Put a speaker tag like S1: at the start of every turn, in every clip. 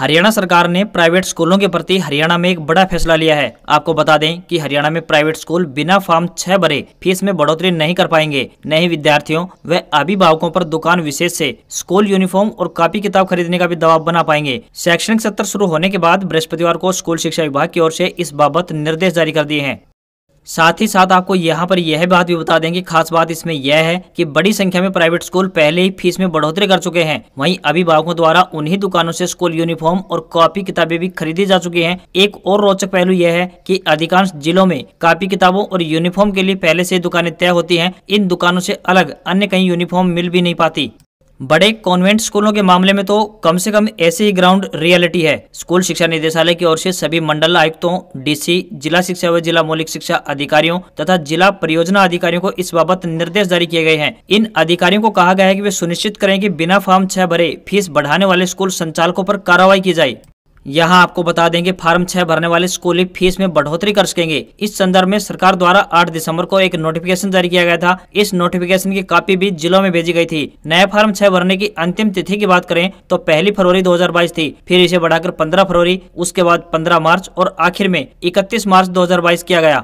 S1: हरियाणा सरकार ने प्राइवेट स्कूलों के प्रति हरियाणा में एक बड़ा फैसला लिया है आपको बता दें कि हरियाणा में प्राइवेट स्कूल बिना फॉर्म छह भरे फीस में बढ़ोतरी नहीं कर पाएंगे नए विद्यार्थियों व अभिभावकों पर दुकान विशेष से स्कूल यूनिफॉर्म और कापी किताब खरीदने का भी दबाव बना पाएंगे शैक्षणिक सत्र शुरू होने के बाद बृहस्पतिवार को स्कूल शिक्षा विभाग की ओर ऐसी इस बाबत निर्देश जारी कर दिए हैं साथ ही साथ आपको यहाँ पर यह बात भी बता देंगे खास बात इसमें यह है कि बड़ी संख्या में प्राइवेट स्कूल पहले ही फीस में बढ़ोतरी कर चुके हैं वहीं अभिभावकों द्वारा उन्हीं दुकानों से स्कूल यूनिफॉर्म और कॉपी किताबें भी खरीदी जा चुकी हैं एक और रोचक पहलू यह है कि अधिकांश जिलों में कॉपी किताबों और यूनिफॉर्म के लिए पहले से दुकानें तय होती है इन दुकानों से अलग अन्य कहीं यूनिफॉर्म मिल भी नहीं पाती बड़े कॉन्वेंट स्कूलों के मामले में तो कम से कम ऐसे ही ग्राउंड रियलिटी है स्कूल शिक्षा निदेशालय की ओर से सभी मंडल आयुक्तों डीसी जिला शिक्षा एवं जिला मौलिक शिक्षा अधिकारियों तथा जिला परियोजना अधिकारियों को इस बाबत निर्देश जारी किए गए हैं इन अधिकारियों को कहा गया है की वे सुनिश्चित करें की बिना फॉर्म छह भरे फीस बढ़ाने वाले स्कूल संचालकों आरोप कार्रवाई की जाए यहाँ आपको बता देंगे फार्म छह भरने वाले स्कूली फीस में बढ़ोतरी कर सकेंगे इस संदर्भ में सरकार द्वारा 8 दिसंबर को एक नोटिफिकेशन जारी किया गया था इस नोटिफिकेशन की कॉपी भी जिलों में भेजी गई थी नया फार्म छह भरने की अंतिम तिथि की बात करें तो पहली फरवरी 2022 थी फिर इसे बढ़ाकर पंद्रह फरवरी उसके बाद पंद्रह मार्च और आखिर में इकतीस मार्च दो किया गया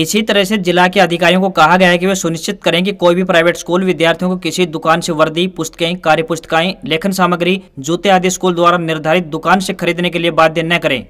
S1: इसी तरह से जिला के अधिकारियों को कहा गया है कि वे सुनिश्चित करें कि कोई भी प्राइवेट स्कूल विद्यार्थियों को किसी दुकान से वर्दी पुस्तकें कार्य पुस्तकाएं लेखन सामग्री जूते आदि स्कूल द्वारा निर्धारित दुकान से खरीदने के लिए बाध्य न करें